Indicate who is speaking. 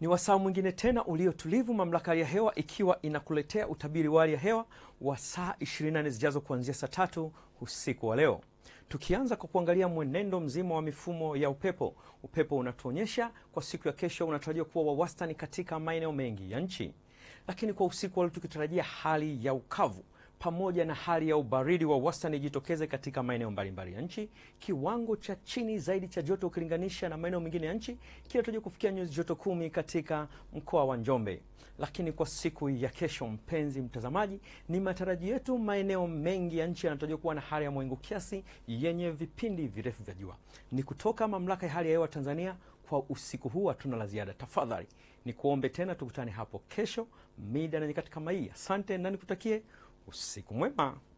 Speaker 1: Ni wasaa mwingine tena uliotulivu, mamlaka ya hewa ikiwa inakuletea utabiri wa hali ya hewa wa saa 24 zijazo kuanzia saa tatu usiku wa leo, tukianza kwa kuangalia mwenendo mzima wa mifumo ya upepo. Upepo unatuonyesha kwa siku ya kesho unatarajiwa kuwa wa wastani katika maeneo mengi ya nchi, lakini kwa usiku wa leo tukitarajia hali ya ukavu pamoja na hali ya ubaridi wa wastani ijitokeze katika maeneo mbalimbali ya nchi. Kiwango cha chini zaidi cha joto ukilinganisha na maeneo mengine ya nchi kinatarajiwa kufikia nyuzi joto kumi katika mkoa wa Njombe. Lakini kwa siku ya kesho, mpenzi mtazamaji, ni matarajio yetu maeneo mengi ya nchi yanatarajiwa kuwa na hali ya mawingu kiasi yenye vipindi virefu vya jua. Ni kutoka Mamlaka ya Hali ya Hewa Tanzania. Kwa usiku huu hatuna la ziada. Tafadhali ni kuombe tena tukutane hapo kesho mida na nyakati kama hii. Asante na nikutakie você como é má.